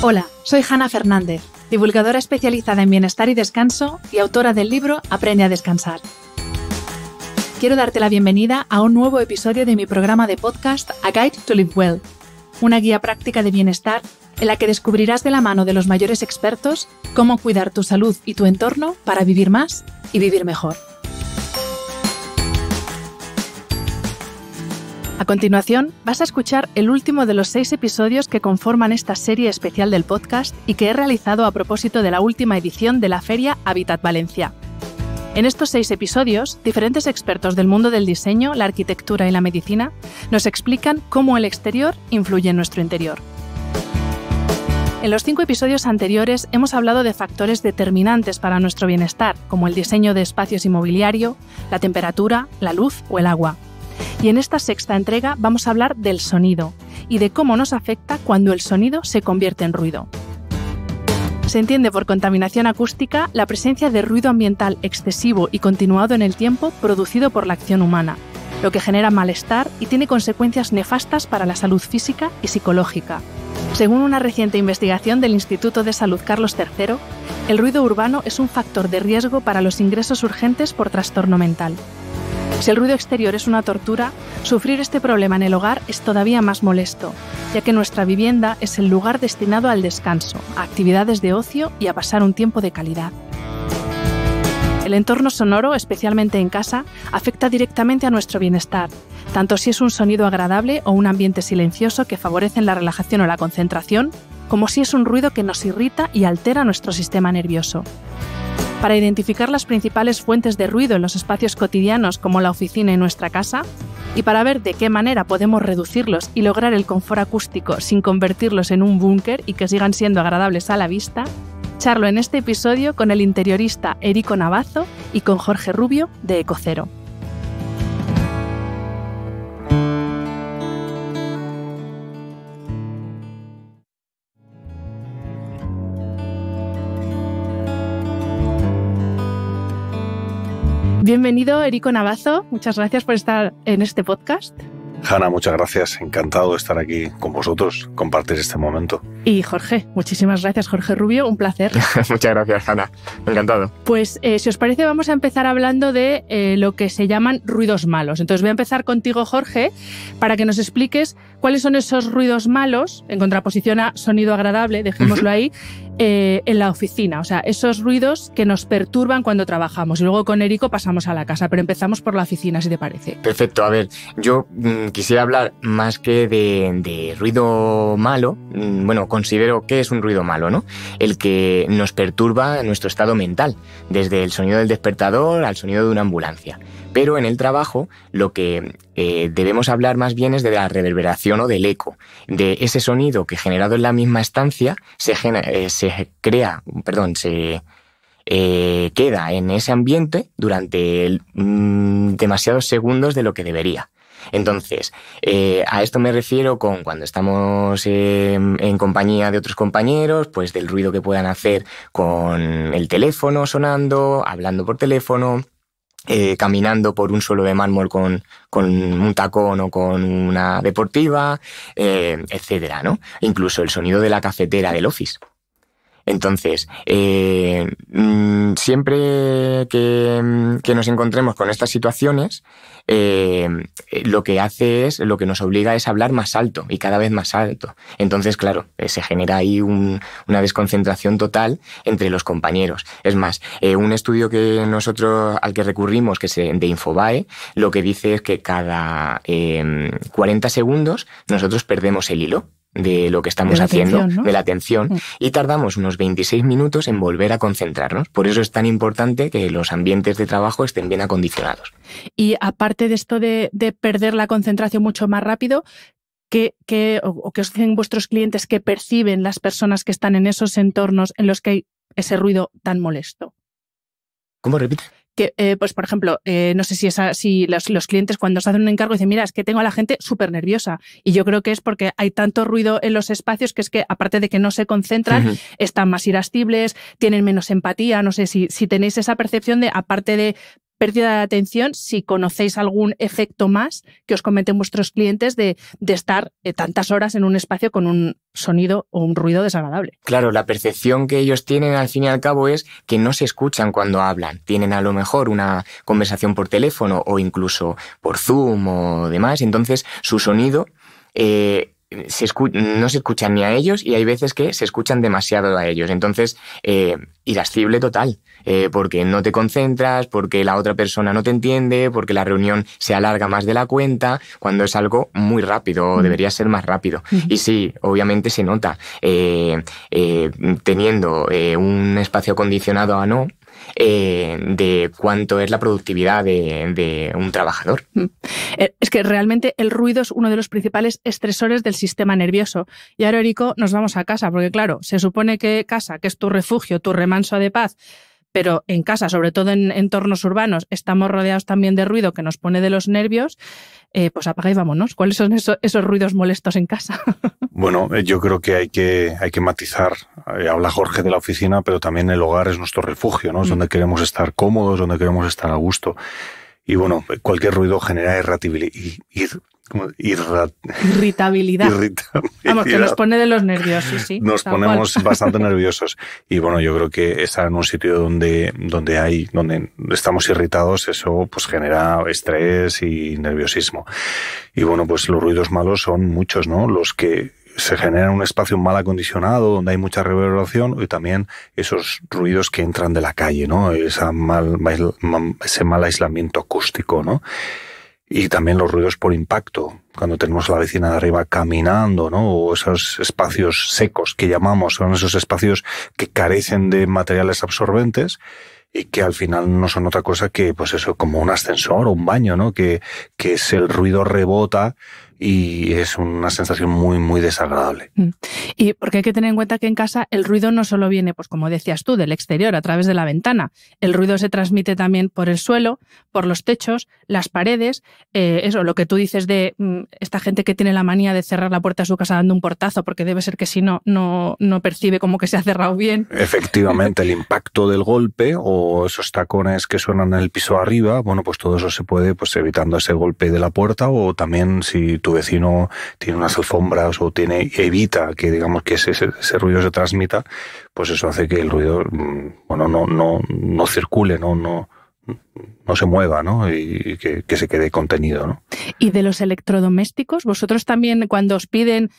Hola, soy Hanna Fernández, divulgadora especializada en bienestar y descanso y autora del libro Aprende a descansar. Quiero darte la bienvenida a un nuevo episodio de mi programa de podcast A Guide to Live Well, una guía práctica de bienestar en la que descubrirás de la mano de los mayores expertos cómo cuidar tu salud y tu entorno para vivir más y vivir mejor. A continuación, vas a escuchar el último de los seis episodios que conforman esta serie especial del podcast y que he realizado a propósito de la última edición de la feria Habitat Valencia. En estos seis episodios, diferentes expertos del mundo del diseño, la arquitectura y la medicina nos explican cómo el exterior influye en nuestro interior. En los cinco episodios anteriores hemos hablado de factores determinantes para nuestro bienestar, como el diseño de espacios inmobiliario, la temperatura, la luz o el agua. Y en esta sexta entrega vamos a hablar del sonido y de cómo nos afecta cuando el sonido se convierte en ruido. Se entiende por contaminación acústica la presencia de ruido ambiental excesivo y continuado en el tiempo producido por la acción humana, lo que genera malestar y tiene consecuencias nefastas para la salud física y psicológica. Según una reciente investigación del Instituto de Salud Carlos III, el ruido urbano es un factor de riesgo para los ingresos urgentes por trastorno mental. Si el ruido exterior es una tortura, sufrir este problema en el hogar es todavía más molesto, ya que nuestra vivienda es el lugar destinado al descanso, a actividades de ocio y a pasar un tiempo de calidad. El entorno sonoro, especialmente en casa, afecta directamente a nuestro bienestar, tanto si es un sonido agradable o un ambiente silencioso que favorecen la relajación o la concentración, como si es un ruido que nos irrita y altera nuestro sistema nervioso. Para identificar las principales fuentes de ruido en los espacios cotidianos como la oficina y nuestra casa, y para ver de qué manera podemos reducirlos y lograr el confort acústico sin convertirlos en un búnker y que sigan siendo agradables a la vista, charlo en este episodio con el interiorista Erico Navazo y con Jorge Rubio de Ecocero. Bienvenido, Erico Navazo. Muchas gracias por estar en este podcast. Hanna, muchas gracias. Encantado de estar aquí con vosotros, compartir este momento. Y Jorge, muchísimas gracias, Jorge Rubio. Un placer. muchas gracias, Hanna. Encantado. Pues eh, si os parece, vamos a empezar hablando de eh, lo que se llaman ruidos malos. Entonces voy a empezar contigo, Jorge, para que nos expliques cuáles son esos ruidos malos, en contraposición a sonido agradable, dejémoslo ahí, eh, en la oficina, o sea, esos ruidos que nos perturban cuando trabajamos. Y luego con Érico pasamos a la casa, pero empezamos por la oficina, si te parece. Perfecto, a ver, yo mm, quisiera hablar más que de, ruido malo, mm, bueno, considero que es un ruido malo, ¿no? El que nos perturba nuestro estado mental, desde el sonido del despertador al sonido de una ambulancia. Pero en el trabajo lo que eh, debemos hablar más bien es de la reverberación o del eco, de ese sonido que generado en la misma estancia se, eh, crea, perdón, se eh, queda en ese ambiente durante mm, demasiados segundos de lo que debería. Entonces, a esto me refiero con cuando estamos en compañía de otros compañeros, pues del ruido que puedan hacer con el teléfono sonando, hablando por teléfono, eh, caminando por un suelo de mármol con, con, un tacón o con una deportiva, eh, etcétera, ¿no? Incluso el sonido de la cafetera del office. Entonces, eh, mm, siempre que, nos encontremos con estas situaciones, eh, eh, lo que hace es, lo que nos obliga es hablar más alto y cada vez más alto. Entonces, claro, eh, se genera ahí un, una desconcentración total entre los compañeros. Es más, eh, un estudio que nosotros al que recurrimos, que es de Infobae, lo que dice es que cada 40 em, segundos nosotros perdemos el hilo de lo que estamos haciendo, de la atención, y tardamos unos 26 minutos en volver a concentrarnos. Por eso es tan importante que los ambientes de trabajo estén bien acondicionados. Y aparte de esto de, perder la concentración mucho más rápido, ¿qué, qué, o, qué os dicen vuestros clientes que perciben las personas que están en esos entornos en los que hay ese ruido tan molesto? ¿Cómo repite? que, eh, pues por ejemplo, eh, no sé si, esa, si los, clientes cuando se hacen un encargo dicen, mira, es que tengo a la gente súper nerviosa. Y yo creo que es porque hay tanto ruido en los espacios que es que, aparte de que no se concentran, están más irascibles, tienen menos empatía. No sé si, si tenéis esa percepción de, aparte de pérdida de atención, si conocéis algún efecto más que os cometen vuestros clientes de, estar eh, tantas horas en un espacio con un sonido o un ruido desagradable. Claro, la percepción que ellos tienen al fin y al cabo es que no se escuchan cuando hablan. Tienen a lo mejor una conversación por teléfono o incluso por Zoom o demás, entonces su sonido eh, no se escuchan ni a ellos y hay veces que se escuchan demasiado a ellos. Entonces, eh, irascible total, eh, porque no te concentras, porque la otra persona no te entiende, porque la reunión se alarga más de la cuenta, cuando es algo muy rápido o debería ser más rápido. Y sí, obviamente se nota, eh, eh, teniendo un espacio condicionado a no, eh, de cuánto es la productividad de, de un trabajador. Mm. Eh, es que realmente el ruido es uno de los principales estresores del sistema nervioso. Y ahora, Erico, nos vamos a casa, porque claro, se supone que casa, que es tu refugio, tu remanso de paz, pero en casa, sobre todo en entornos urbanos, estamos rodeados también de ruido que nos pone de los nervios, eh, pues apaga y vámonos. ¿Cuáles son esos, ruidos molestos en casa? bueno, eh, yo creo que hay que, hay que matizar. Eh, habla Jorge de la oficina, pero también el hogar es nuestro refugio, ¿no? Es mm. donde queremos estar cómodos, donde queremos estar a gusto. Y bueno, cualquier ruido genera irritabilidad, irritabilidad. que nos pone de los nervios, sí, Nos ponemos bastante nerviosos. Y bueno, yo creo que estar en un sitio donde, donde hay, donde estamos irritados, eso pues genera estrés y nerviosismo. Y bueno, pues los ruidos malos son muchos, ¿no? Los que se en un espacio mal acondicionado donde hay mucha reverberación y también esos ruidos que entran de la calle, ¿no? ese mal aislamiento acústico, ¿no? y también los ruidos por impacto, cuando tenemos a la vecina de arriba caminando, ¿no? O esos espacios secos que llamamos, son esos espacios que carecen de materiales absorbentes y que al final no son otra cosa que, pues eso, como un ascensor o un baño, ¿no? Que, que es el ruido rebota y es una sensación muy, muy desagradable. Mm. Y porque hay que tener en cuenta que en casa el ruido no solo viene, pues como decías tú, del exterior, a través de la ventana. El ruido se transmite también por el suelo, por los techos, las paredes. Eh, eso, lo que tú dices de mm, esta gente que tiene la manía de cerrar la puerta de su casa dando un portazo, porque debe ser que si no, no, no percibe como que se ha cerrado bien. Efectivamente, el impacto del golpe o esos tacones que suenan en el piso arriba, bueno, pues todo eso se puede, pues evitando ese golpe de la puerta o también si tú tu vecino tiene unas alfombras o tiene evita que digamos que ese, ese ruido se transmita, pues eso hace que el ruido mm, bueno no no no circule, no no no se mueva, ¿no? Y que, se quede contenido, ¿no? Y de los electrodomésticos, vosotros también cuando os piden,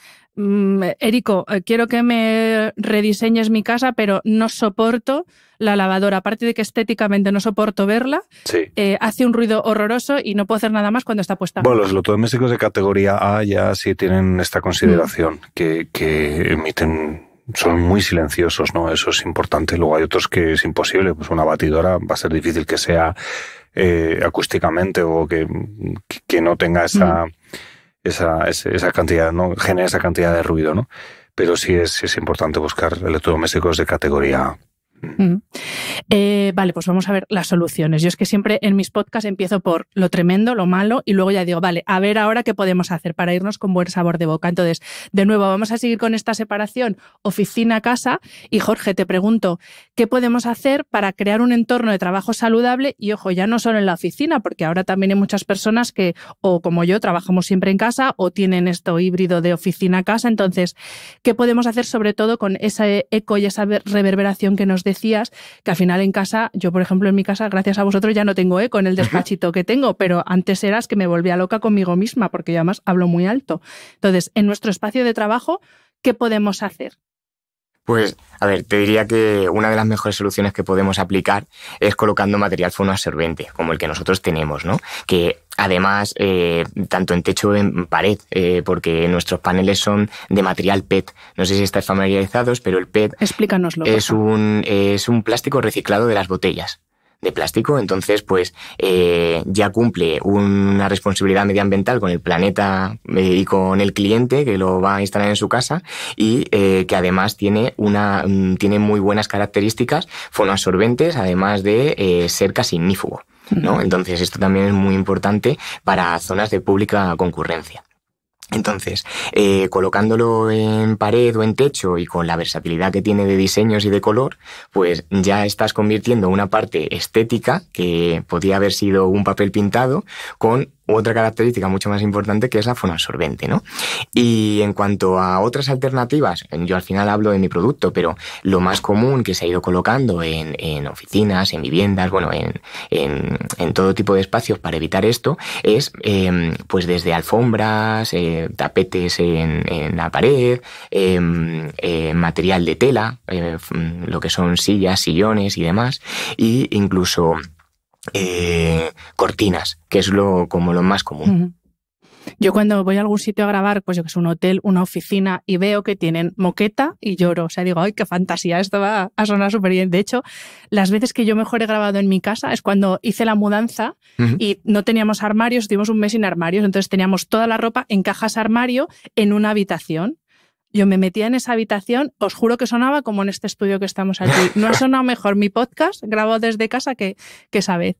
Érico, mm, eh, quiero que me rediseñes mi casa, pero no soporto la lavadora, aparte de que estéticamente no soporto verla, eh, hace un ruido horroroso y no puedo hacer nada más cuando está puesta. Bueno, los electrodomésticos de categoría A ya sí tienen esta consideración, que emiten son muy silenciosos, ¿no? Eso es importante. Luego hay otros que es imposible, pues una batidora va a ser difícil que sea eh, acústicamente o que, que no tenga esa, mm. esa, esa, cantidad, ¿no? Genera esa cantidad de ruido, ¿no? Pero sí es, es importante buscar electrodomésticos de categoría eh, vale, pues vamos a ver las soluciones. Yo es que siempre en mis podcasts empiezo por lo tremendo, lo malo, y luego ya digo, vale, a ver ahora qué podemos hacer para irnos con buen sabor de boca. Entonces, de nuevo, vamos a seguir con esta separación oficina-casa. Y Jorge, te pregunto, ¿qué podemos hacer para crear un entorno de trabajo saludable? Y ojo, ya no solo en la oficina, porque ahora también hay muchas personas que, o como yo, trabajamos siempre en casa o tienen esto híbrido de oficina-casa. Entonces, ¿qué podemos hacer sobre todo con ese eco y esa reverberación que nos decías, que al final en casa, yo por ejemplo en mi casa, gracias a vosotros ya no tengo eco en el despachito que tengo, pero antes eras que me volvía loca conmigo misma, porque yo además hablo muy alto. Entonces, en nuestro espacio de trabajo, ¿qué podemos hacer? Pues, a ver, te diría que una de las mejores soluciones que podemos aplicar es colocando material fonoabsorbente, como el que nosotros tenemos, ¿no? Que además, eh, tanto en techo como en pared, eh, porque nuestros paneles son de material PET. No sé si estáis familiarizados, pero el PET. Explícanoslo. Es es un plástico reciclado de las botellas de plástico. Entonces, pues eh, ya cumple una responsabilidad medioambiental con el planeta eh, y con el cliente que lo va a instalar en su casa y eh, que además tiene, una, mm, tiene muy buenas características fonoabsorbentes, además de eh, ser casi ignífugo. ¿no? Entonces, esto también es muy importante para zonas de pública concurrencia. Entonces, eh, colocándolo en pared o en techo y con la versatilidad que tiene de diseños y de color, pues ya estás convirtiendo una parte estética, que podía haber sido un papel pintado, con otra característica mucho más importante que es la fonoabsorbente, ¿no? Y en cuanto a otras alternativas, yo al final hablo de mi producto, pero lo más común que se ha ido colocando en, oficinas, en viviendas, bueno, en, todo tipo de espacios para evitar esto es, em, pues desde alfombras, eh, tapetes en, la pared, em, eh, material de tela, eh, lo que son sillas, sillones y demás, e incluso eh, cortinas, que es lo, como lo más común. Yo cuando voy a algún sitio a grabar, pues yo que es un hotel, una oficina, y veo que tienen moqueta y lloro. O sea, digo, ¡ay, qué fantasía! Esto va a sonar súper bien. De hecho, las veces que yo mejor he grabado en mi casa es cuando hice la mudanza y no teníamos armarios, estuvimos un mes sin armarios, entonces teníamos toda la ropa en cajas armario en una habitación. Yo me metía en esa habitación, os juro que sonaba como en este estudio que estamos aquí. No ha sonado mejor mi podcast grabo desde casa que, que esa vez.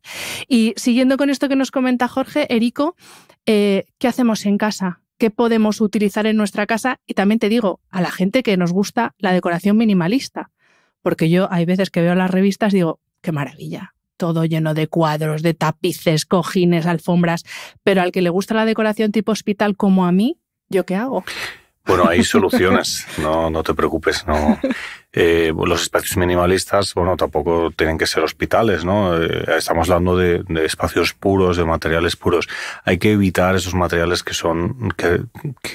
Y siguiendo con esto que nos comenta Jorge, Erico, eh, ¿qué hacemos en casa? ¿Qué podemos utilizar en nuestra casa? Y también te digo, a la gente que nos gusta la decoración minimalista, porque yo hay veces que veo las revistas y digo, qué maravilla, todo lleno de cuadros, de tapices, cojines, alfombras, pero al que le gusta la decoración tipo hospital como a mí, ¿yo qué hago? Bueno, hay soluciones, no, no te preocupes, no. Eh, los espacios minimalistas, bueno, tampoco tienen que ser hospitales, ¿no? Eh, estamos hablando de, espacios puros, de materiales puros. Hay que evitar esos materiales que son, que,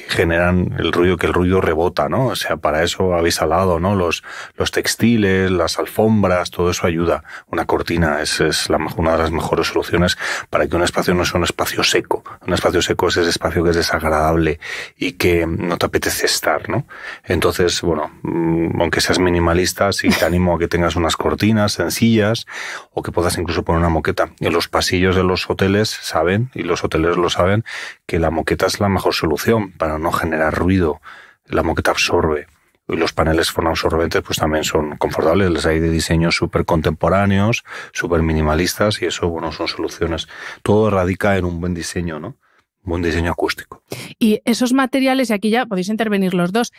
generan el ruido, que el ruido rebota, ¿no? O sea, para eso habéis hablado, ¿no? Los, los textiles, las alfombras, todo eso ayuda. Una cortina es, la, una de las mejores soluciones para que un espacio no sea un espacio seco. Un espacio seco es ese espacio que es desagradable y que no te apetece estar, ¿no? Entonces, bueno, mm, aunque seas minimalistas y te animo a que tengas unas cortinas sencillas o que puedas incluso poner una moqueta. En los pasillos de los hoteles saben, y los hoteles lo saben, que la moqueta es la mejor solución para no generar ruido. La moqueta absorbe. Y los paneles absorbentes pues también son confortables, les hay de diseños súper contemporáneos, súper minimalistas y eso, bueno, son soluciones. Todo radica en un buen diseño, ¿no? un diseño acústico. Y esos materiales, y aquí ya podéis intervenir los dos,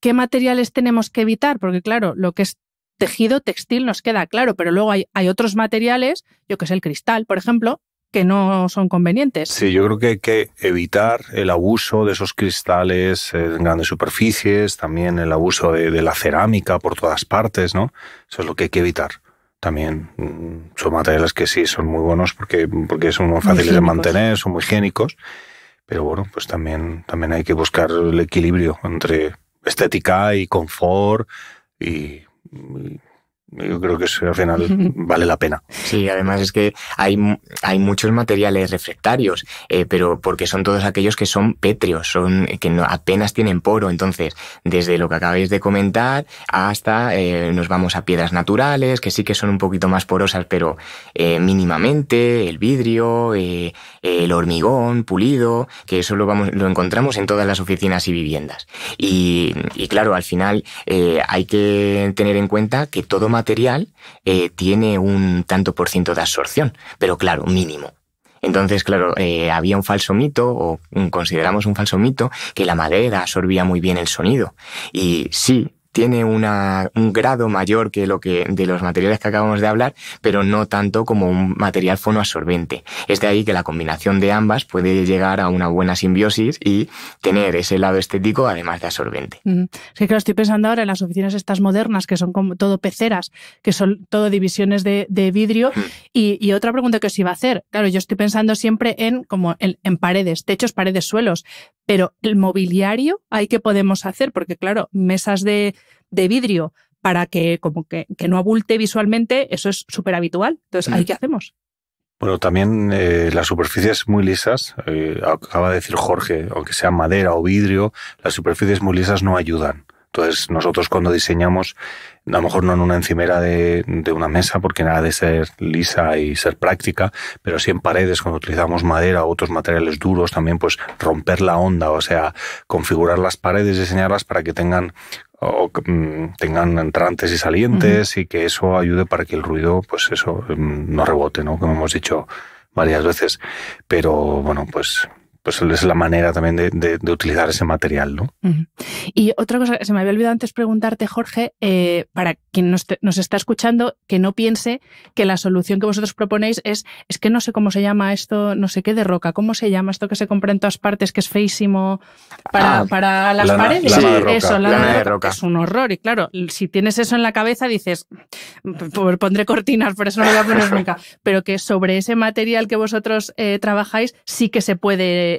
¿qué materiales tenemos que evitar? Porque claro, lo que es tejido textil nos queda claro, pero luego hay, otros materiales, yo que sé, el cristal, por ejemplo, que no son convenientes. Sí, yo creo que hay que evitar el abuso de esos cristales en grandes superficies, también el abuso de, de la cerámica por todas partes, ¿no? Eso es lo que hay que evitar también mm, son materiales que sí son muy buenos porque, porque son muy fáciles de mantener, son muy higiénicos, pero bueno, pues también, también hay que buscar el equilibrio entre estética y confort y yo creo que al final vale la pena. Sí, además es que hay, hay muchos materiales refractarios, eh, pero porque son todos aquellos que son pétreos, son, que apenas tienen poro. Entonces, desde lo que acabáis de comentar hasta eh, nos vamos a piedras naturales, que sí que son un poquito más porosas, pero eh, mínimamente, el vidrio, el hormigón pulido, que eso lo, vamos, lo encontramos en todas las oficinas y viviendas. Y, y claro, al final hay que tener en cuenta que todo material material eh, tiene un tanto por ciento de absorción, pero claro, mínimo. Entonces, claro, eh, había un falso mito, o consideramos un falso mito, que la madera absorbía muy bien el sonido. Y sí, tiene un grado mayor que lo que de los materiales que acabamos de hablar, pero no tanto como un material fonoabsorbente. Es de ahí que la combinación de ambas puede llegar a una buena simbiosis y tener ese lado estético además de absorbente. Es que claro, estoy pensando ahora en las oficinas estas modernas que son como todo peceras, que son todo divisiones de, vidrio. Y, otra pregunta que os iba a hacer, claro, yo estoy pensando siempre en como en paredes, techos, paredes, suelos, pero el mobiliario hay que podemos hacer, porque claro, mesas de de vidrio para que como que, no abulte visualmente, eso es súper habitual. Entonces, ¿ahí qué mm. hacemos? Bueno, también eh, las superficies muy lisas, eh, acaba de decir Jorge, aunque sea madera o vidrio, las superficies muy lisas no ayudan. Entonces, nosotros cuando diseñamos, a lo mejor no en una encimera de, una mesa, porque nada de ser lisa y ser práctica, pero sí en paredes, cuando utilizamos madera u otros materiales duros, también pues romper la onda, o sea, configurar las paredes, diseñarlas para que tengan o mm, tengan entrantes y salientes y que eso ayude para que el ruido, pues eso, mm, no rebote, ¿no? Como hemos dicho varias veces. Pero bueno, pues pues es la manera también de, utilizar ese material, ¿no? Y otra cosa, que se me había olvidado antes preguntarte, Jorge, eh, para quien nos, está escuchando, que no piense que la solución que vosotros proponéis es, es que no sé cómo se llama esto, no sé qué de roca, ¿cómo se llama esto que se compra en todas partes, que es feísimo para, ah, para las paredes? eso, Es un horror, y claro, si tienes eso en la cabeza dices, pues pondré cortinas, por eso no voy a poner nunca, pero que sobre ese material que vosotros eh, trabajáis sí que se puede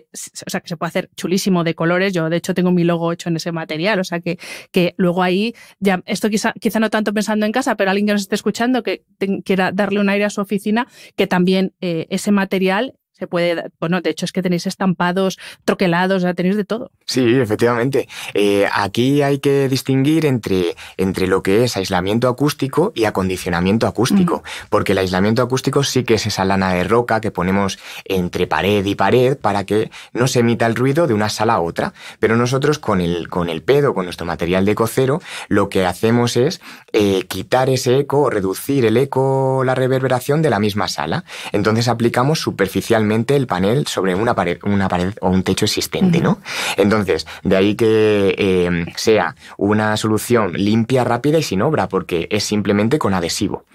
o sea, que se puede hacer chulísimo de colores. Yo, de hecho, tengo mi logo hecho en ese material. O sea, que, que luego ahí, ya, esto quizá, quizá no tanto pensando en casa, pero alguien que nos esté escuchando, que quiera darle un aire a su oficina, que también eh, ese material se puede, bueno, de hecho es que tenéis estampados, troquelados, tenéis de todo. Sí, efectivamente. Eh, aquí hay que distinguir entre, entre lo que es aislamiento acústico y acondicionamiento acústico, porque el aislamiento acústico sí que es esa lana de roca que ponemos entre pared y pared para que no se emita el ruido de una sala a otra, pero nosotros con el, con el pedo, con nuestro material de cocero, lo que hacemos es eh, quitar ese eco, reducir el eco, la reverberación de la misma sala. Entonces aplicamos superficialmente el panel sobre una pared, o un techo existente, ¿no? Entonces, de ahí que eh, sea una solución limpia, rápida y sin obra, porque es simplemente con adhesivo.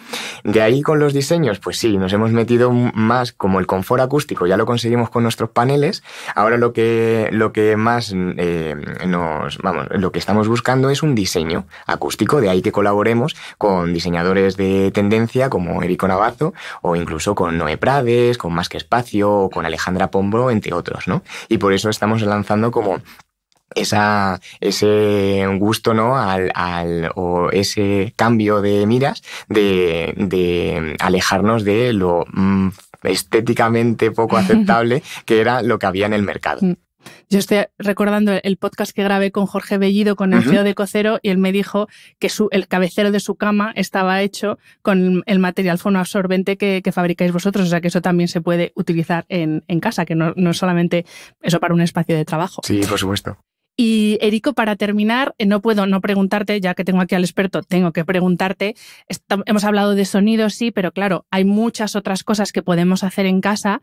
De ahí con los diseños, pues sí, nos hemos metido más como el confort acústico, ya lo conseguimos con nuestros paneles, ahora lo que, lo que más eh, nos, vamos, lo que estamos buscando es un diseño acústico, de ahí que colaboremos con diseñadores de tendencia como Erico Navazo o incluso con Noé Prades, con Más que Espacio o con Alejandra Pombro, entre otros, ¿no? Y por eso estamos lanzando como esa, ese gusto, ¿no? Al, al, o ese cambio de miras de, alejarnos de lo mm, estéticamente poco aceptable que era lo que había en el mercado. Mm. Yo estoy recordando el podcast que grabé con Jorge Bellido, con el CEO de Cocero, y él me dijo que su, el cabecero de su cama estaba hecho con el material fonoabsorbente que, que fabricáis vosotros. O sea que eso también se puede utilizar en, en casa, que no, no es solamente eso para un espacio de trabajo. Sí, por supuesto. Y Erico, para terminar, eh, no puedo no preguntarte, ya que tengo aquí al experto, tengo que preguntarte, hemos hablado de sonido, sí, pero claro, hay muchas otras cosas que podemos hacer en casa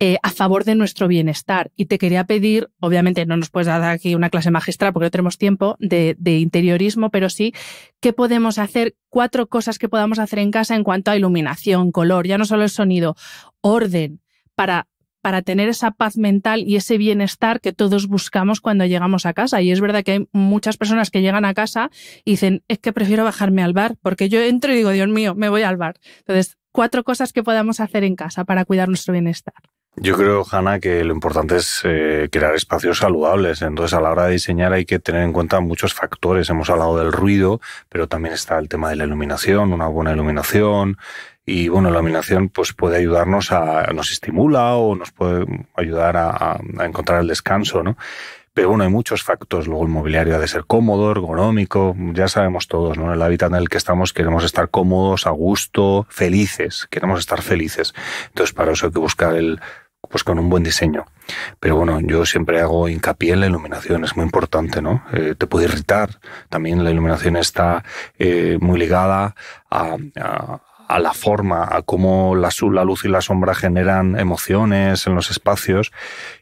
eh, a favor de nuestro bienestar. Y te quería pedir, obviamente no nos puedes dar aquí una clase magistral porque no tenemos tiempo de, de interiorismo, pero sí, ¿qué podemos hacer? Cuatro cosas que podamos hacer en casa en cuanto a iluminación, color, ya no solo el sonido, orden, para para tener esa paz mental y ese bienestar que todos buscamos cuando llegamos a casa. Y es verdad que hay muchas personas que llegan a casa y dicen, es que prefiero bajarme al bar, porque yo entro y digo, Dios mío, me voy al bar. Entonces, cuatro cosas que podamos hacer en casa para cuidar nuestro bienestar. Yo creo, Hanna, que lo importante es eh, crear espacios saludables. Entonces, a la hora de diseñar hay que tener en cuenta muchos factores. Hemos hablado del ruido, pero también está el tema de la iluminación, una buena iluminación, y bueno, la iluminación pues, puede ayudarnos a, nos estimula o nos puede ayudar a, a encontrar el descanso, ¿no? Pero bueno, hay muchos factores. Luego el mobiliario ha de ser cómodo, ergonómico, ya sabemos todos, ¿no? En el hábitat en el que estamos queremos estar cómodos, a gusto, felices, queremos estar felices. Entonces, para eso hay que buscar el pues con un buen diseño. Pero bueno, yo siempre hago hincapié en la iluminación, es muy importante, ¿no? Eh, te puede irritar. También la iluminación está eh, muy ligada a, a, a la forma, a cómo la, la luz y la sombra generan emociones en los espacios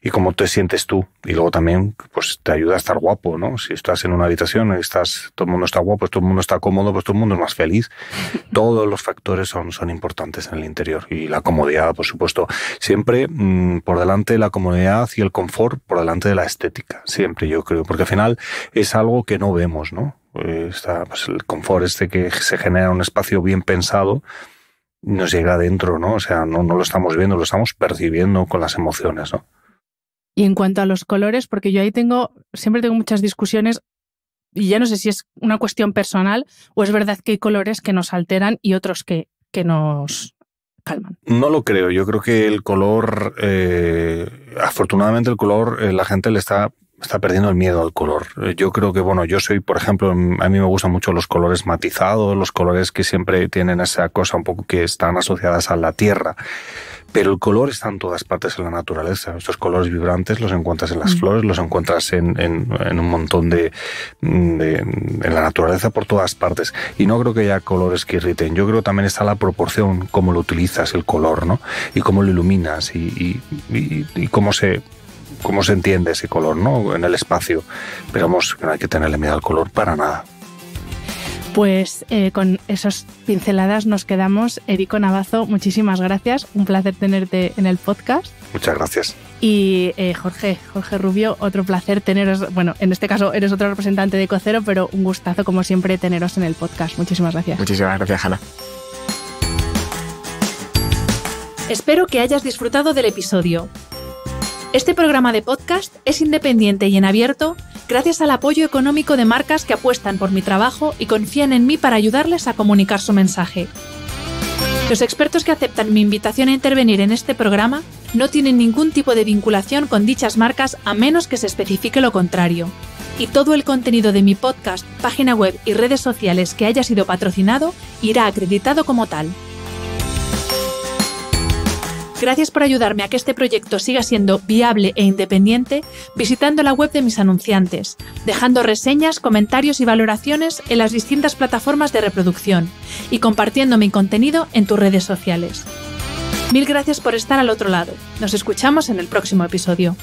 y cómo te sientes tú. Y luego también, pues te ayuda a estar guapo, ¿no? Si estás en una habitación, estás, todo el mundo está guapo, pues, todo el mundo está cómodo, pues todo el mundo es más feliz. Todos los factores son, son importantes en el interior y la comodidad, por supuesto. Siempre mm, por delante de la comodidad y el confort, por delante de la estética, siempre yo creo, porque al final es algo que no vemos, ¿no? Eh, está, pues, el confort este que se genera un espacio bien pensado nos llega adentro, ¿no? O sea, no, lo estamos viendo, lo estamos percibiendo con las emociones, ¿no? Y en cuanto a los colores, porque yo ahí tengo, siempre tengo muchas discusiones y ya no sé si es una cuestión personal o es verdad que hay colores que nos alteran y otros que, que nos calman. No lo creo, yo creo que el color, eh, afortunadamente el color, eh, la gente le está está perdiendo el miedo al color. Eh, yo creo que, bueno, yo soy, por ejemplo, mm, a mí me gustan mucho los colores matizados, los colores que siempre tienen esa cosa un poco que están asociadas a la tierra. Pero el color está en todas partes en la naturaleza. Estos colores vibrantes los encuentras en las mm. flores, los encuentras en, un montón mm, de, en la naturaleza por todas partes. Y no creo que haya colores que irriten. Yo creo también está la proporción, cómo lo utilizas, el color, ¿no? Y cómo lo iluminas y, y cómo se cómo se entiende ese color, ¿no? En el espacio. Pero vamos, no hay que tenerle miedo al color para nada. Pues eh, con esas pinceladas nos quedamos. Erico Navazo, muchísimas gracias. Un placer tenerte en el podcast. Muchas gracias. Y eh, Jorge, Jorge Rubio, otro placer teneros, bueno, en este caso eres otro representante de Cocero, pero un gustazo como siempre teneros en el podcast. Muchísimas gracias. Muchísimas gracias, Hanna. Espero que hayas disfrutado del episodio. Este programa de podcast es independiente y en abierto gracias al apoyo económico de marcas que apuestan por mi trabajo y confían en mí para ayudarles a comunicar su mensaje. Los expertos que aceptan mi invitación a intervenir en este programa no tienen ningún tipo de vinculación con dichas marcas a menos que se especifique lo contrario. Y todo el contenido de mi podcast, página web y redes sociales que haya sido patrocinado irá acreditado como tal. Gracias por ayudarme a que este proyecto siga siendo viable e independiente visitando la web de mis anunciantes, dejando reseñas, comentarios y valoraciones en las distintas plataformas de reproducción y compartiendo mi contenido en tus redes sociales. Mil gracias por estar al otro lado. Nos escuchamos en el próximo episodio.